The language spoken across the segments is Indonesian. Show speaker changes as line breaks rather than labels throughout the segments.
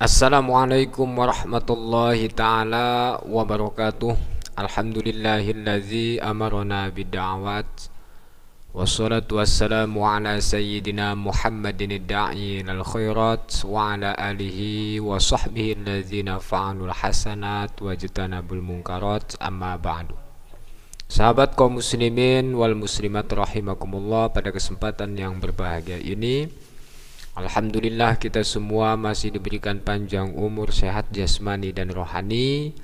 Assalamualaikum warahmatullahi taala wabarakatuh. Alhamdulillahillazi amarna bid'awat. Wassalatu wassalamu ala sayyidina Muhammadin ad-da'i lil khairat wa ala alihi wa sahbihi allazina fa'alul hasanat wa jatanabul munkarat amma ba'du. Sahabat kaum muslimin wal muslimat rahimakumullah pada kesempatan yang berbahagia ini Alhamdulillah kita semua masih diberikan panjang umur, sehat jasmani dan rohani.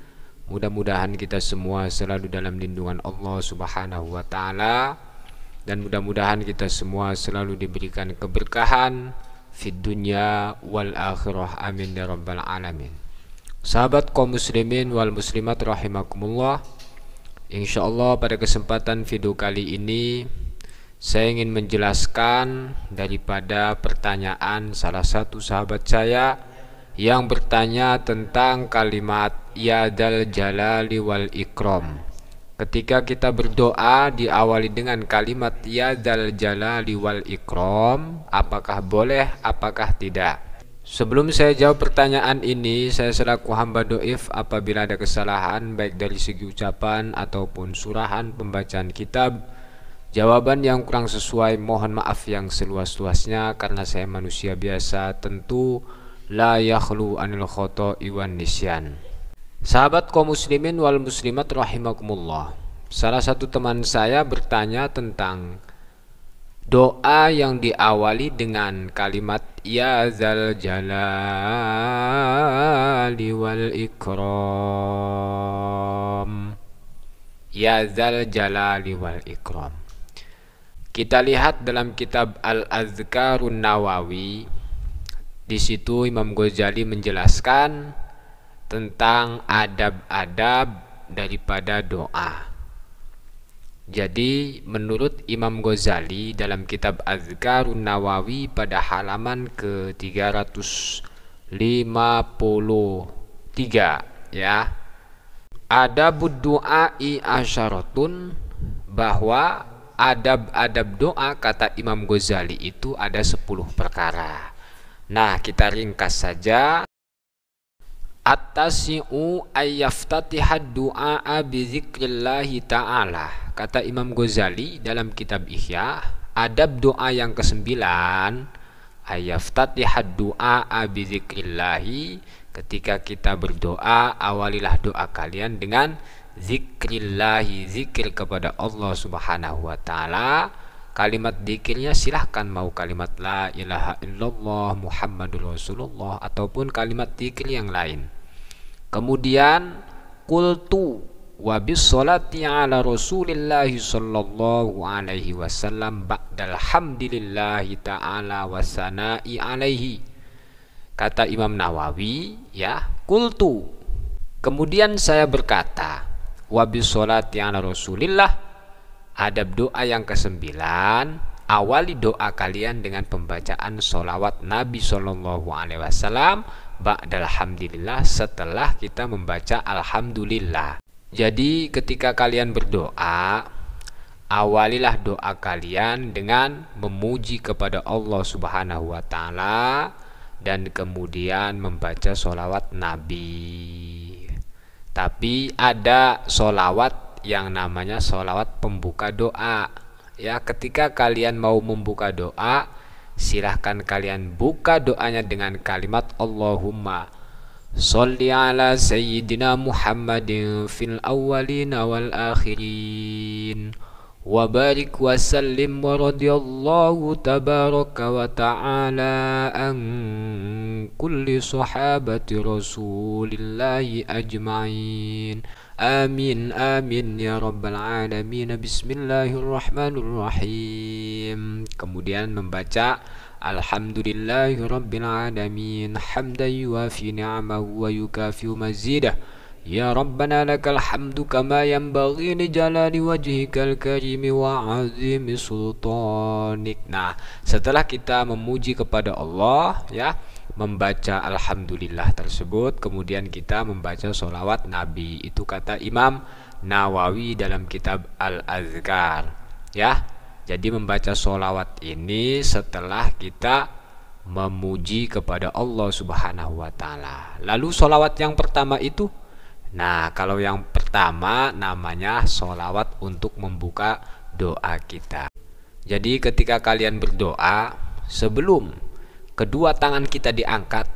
Mudah-mudahan kita semua selalu dalam lindungan Allah Subhanahu wa taala dan mudah-mudahan kita semua selalu diberikan keberkahan fid dunia wal akhirah amin ya rabbal alamin. Sahabat kaum muslimin wal muslimat rahimakumullah. Insyaallah pada kesempatan video kali ini saya ingin menjelaskan daripada pertanyaan salah satu sahabat saya yang bertanya tentang kalimat Ya dal jalali wal Ikrom. Ketika kita berdoa diawali dengan kalimat Ya dal jalali wal Ikrom, apakah boleh apakah tidak? Sebelum saya jawab pertanyaan ini, saya selaku hamba doif apabila ada kesalahan baik dari segi ucapan ataupun surahan pembacaan kitab, Jawaban yang kurang sesuai mohon maaf yang seluas-luasnya karena saya manusia biasa tentu la yakhlu anil khoto iwan nisyan. Sahabat kaum muslimin wal muslimat rahimakumullah. Salah satu teman saya bertanya tentang doa yang diawali dengan kalimat ya zal jalali wal ikram. Ya zal jalali wal ikram. Kita lihat dalam kitab Al-Azkarun Nawawi di situ Imam Ghazali menjelaskan tentang adab-adab daripada doa. Jadi menurut Imam Ghazali dalam kitab Azkarun Nawawi pada halaman ke 353 ya. Adabud du'ai asyaratun bahwa adab-adab doa kata Imam Ghazali itu ada 10 perkara. Nah, kita ringkas saja. Atasi'u tasiu duaa du'a bi ta'ala. Kata Imam Ghazali dalam kitab Ihya, adab doa yang kesembilan ayyaftatiha du'a bi dzikrillahi. Ketika kita berdoa, awalilah doa kalian dengan zikrillahi zikir kepada Allah subhanahu wa ta'ala kalimat zikirnya silahkan mau kalimat la ilaha illallah muhammadur rasulullah ataupun kalimat zikir yang lain kemudian kultu wabis salati ala rasulillahi sallallahu alaihi wasallam ba'dal hamdilillahi ta'ala wasana'i alaihi kata Imam Nawawi ya kultu kemudian saya berkata wabi sholati ala rasulillah adab doa yang kesembilan awali doa kalian dengan pembacaan sholawat Nabi Shallallahu Alaihi Wasallam ba'dal hamdulillah setelah kita membaca alhamdulillah jadi ketika kalian berdoa awalilah doa kalian dengan memuji kepada Allah Subhanahu wa taala dan kemudian membaca sholawat Nabi tapi ada solawat yang namanya solawat pembuka doa ya ketika kalian mau membuka doa silahkan kalian buka doanya dengan kalimat Allahumma Salli ala Sayyidina Muhammadin fil awwalin wal akhirin وبارك وسلم ورضي الله تبارك وتعالى عن كل صحابة رسول الله أجمعين آمين آمين يا رب العالمين بسم الله الرحمن الرحيم Kemudian membaca Alhamdulillahi Rabbil Alamin Hamdan yuafi ni'amahu wa yukafi mazidah يا ربنا لك الحمد كما ينبغي لجلال Al الكريم wa azim sultanik. Nah, setelah kita memuji kepada Allah ya, membaca alhamdulillah tersebut kemudian kita membaca solawat Nabi itu kata Imam Nawawi dalam kitab Al-Azkar ya. Jadi membaca solawat ini setelah kita memuji kepada Allah Subhanahu wa taala. Lalu solawat yang pertama itu Nah, kalau yang pertama namanya solawat untuk membuka doa kita. Jadi ketika kalian berdoa, sebelum kedua tangan kita diangkat,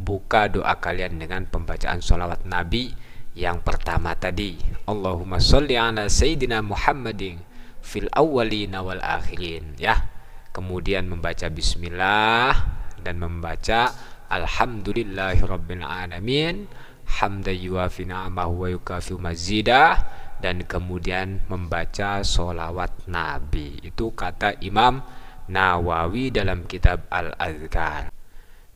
buka doa kalian dengan pembacaan solawat Nabi yang pertama tadi. Allahumma sholli ala Sayyidina Muhammadin fil awwalina wal akhirin. Ya, kemudian membaca Bismillah dan membaca Alhamdulillahirobbilalamin hamda na'amahu mazidah dan kemudian membaca solawat Nabi. Itu kata Imam Nawawi dalam kitab Al-Azkar.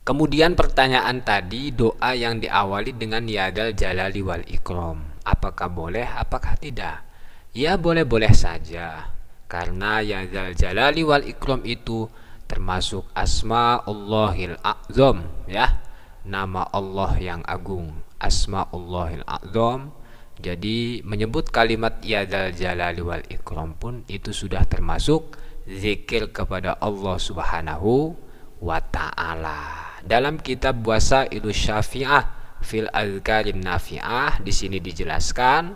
Kemudian pertanyaan tadi doa yang diawali dengan yadal jalali wal ikrom. Apakah boleh, apakah tidak? Ya boleh-boleh saja. Karena yadal jalali wal ikrom itu termasuk asma Allahil A'zam ya. Nama Allah yang agung asmaullahil a'zam jadi menyebut kalimat ya dal jalali wal ikram pun itu sudah termasuk zikir kepada Allah Subhanahu wa taala. Dalam kitab Buasa Ilu Syafi'ah fil Azkarin Nafi'ah di sini dijelaskan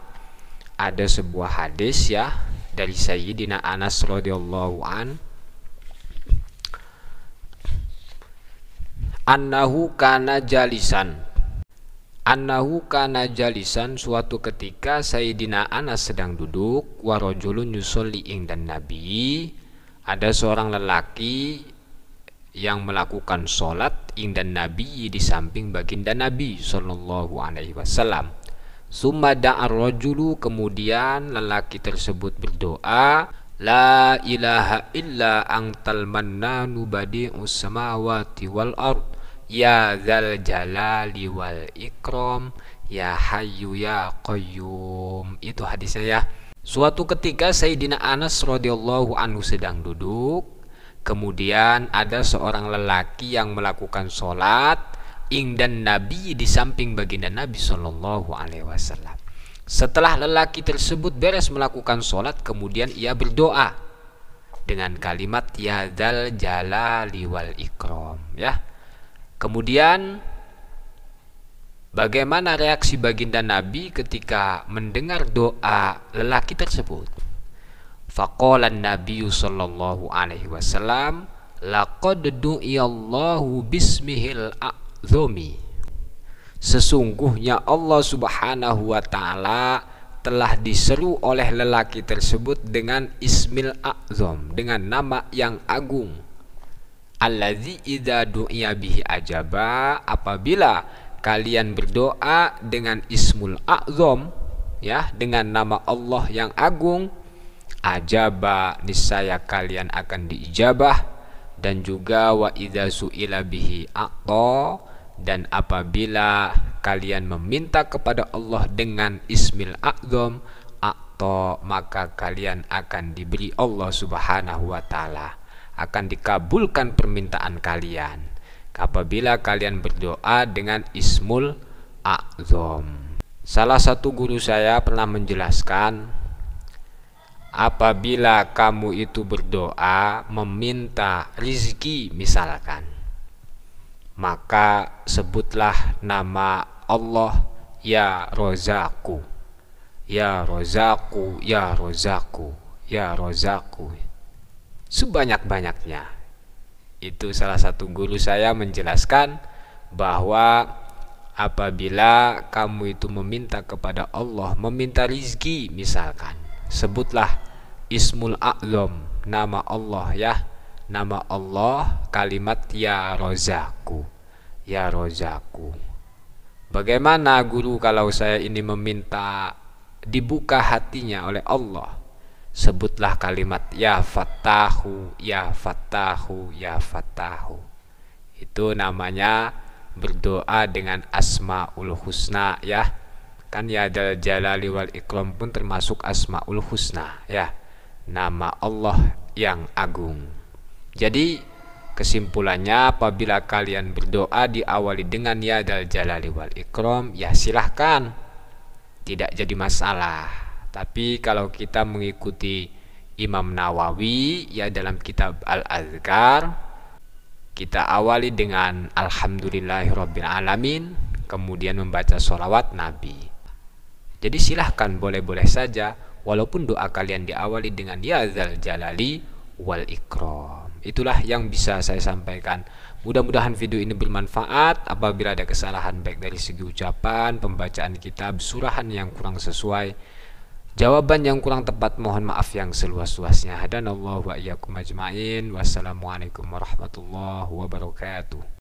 ada sebuah hadis ya dari Sayyidina Anas radhiyallahu an annahu kana jalisan Annahu kana jalisan suatu ketika Sayyidina Anas sedang duduk wa rajulun yusolli ing dan Nabi ada seorang lelaki yang melakukan sholat ing dan Nabi di samping baginda Nabi sallallahu Alaihi Wasallam. Sumada rajulu kemudian lelaki tersebut berdoa La ilaha illa angtal mannanu badi'us samawati wal ard Ya Zal Jalali wal Ikram Ya Hayu Ya Qayyum Itu hadisnya ya Suatu ketika Sayyidina Anas radhiyallahu anhu sedang duduk Kemudian ada seorang lelaki yang melakukan sholat ing dan Nabi di samping baginda Nabi Shallallahu Alaihi Wasallam. Setelah lelaki tersebut beres melakukan sholat, kemudian ia berdoa dengan kalimat ya dal jalali wal ikram ya Kemudian bagaimana reaksi baginda Nabi ketika mendengar doa lelaki tersebut? Faqalan Nabi sallallahu alaihi wasallam laqad du'iyallahu bismihil a'zumi. Sesungguhnya Allah Subhanahu wa taala telah diseru oleh lelaki tersebut dengan Ismil A'zam, dengan nama yang agung. Allazi idza du'iya bihi ajaba apabila kalian berdoa dengan ismul a'zam ya dengan nama Allah yang agung ajaba niscaya kalian akan diijabah dan juga wa idza su'ila bihi a'ta dan apabila kalian meminta kepada Allah dengan ismil a'zam maka kalian akan diberi Allah Subhanahu wa taala akan dikabulkan permintaan kalian apabila kalian berdoa dengan Ismul Azom. Salah satu guru saya pernah menjelaskan apabila kamu itu berdoa meminta rizki misalkan maka sebutlah nama Allah ya rozaku ya rozaku ya rozaku ya rozaku sebanyak-banyaknya. Itu salah satu guru saya menjelaskan bahwa apabila kamu itu meminta kepada Allah, meminta rizki misalkan, sebutlah Ismul A'lam, nama Allah ya, nama Allah, kalimat ya rozaku, ya rozaku. Bagaimana guru kalau saya ini meminta dibuka hatinya oleh Allah? sebutlah kalimat ya fatahu ya fatahu ya fatahu itu namanya berdoa dengan asmaul husna ya kan ya dal jalali wal ikram pun termasuk asmaul husna ya nama Allah yang agung jadi Kesimpulannya apabila kalian berdoa diawali dengan ya dal jalali wal ikram ya silahkan tidak jadi masalah tapi kalau kita mengikuti Imam Nawawi ya dalam kitab Al-Azkar kita awali dengan Alhamdulillahirabbil alamin kemudian membaca sholawat Nabi. Jadi silahkan boleh-boleh saja walaupun doa kalian diawali dengan ya zal jalali wal ikram. Itulah yang bisa saya sampaikan. Mudah-mudahan video ini bermanfaat. Apabila ada kesalahan baik dari segi ucapan, pembacaan kitab, surahan yang kurang sesuai, Jawaban yang kurang tepat mohon maaf yang seluas-luasnya. Hadanallahu wa iyyakum ajmain. Wassalamualaikum warahmatullahi wabarakatuh.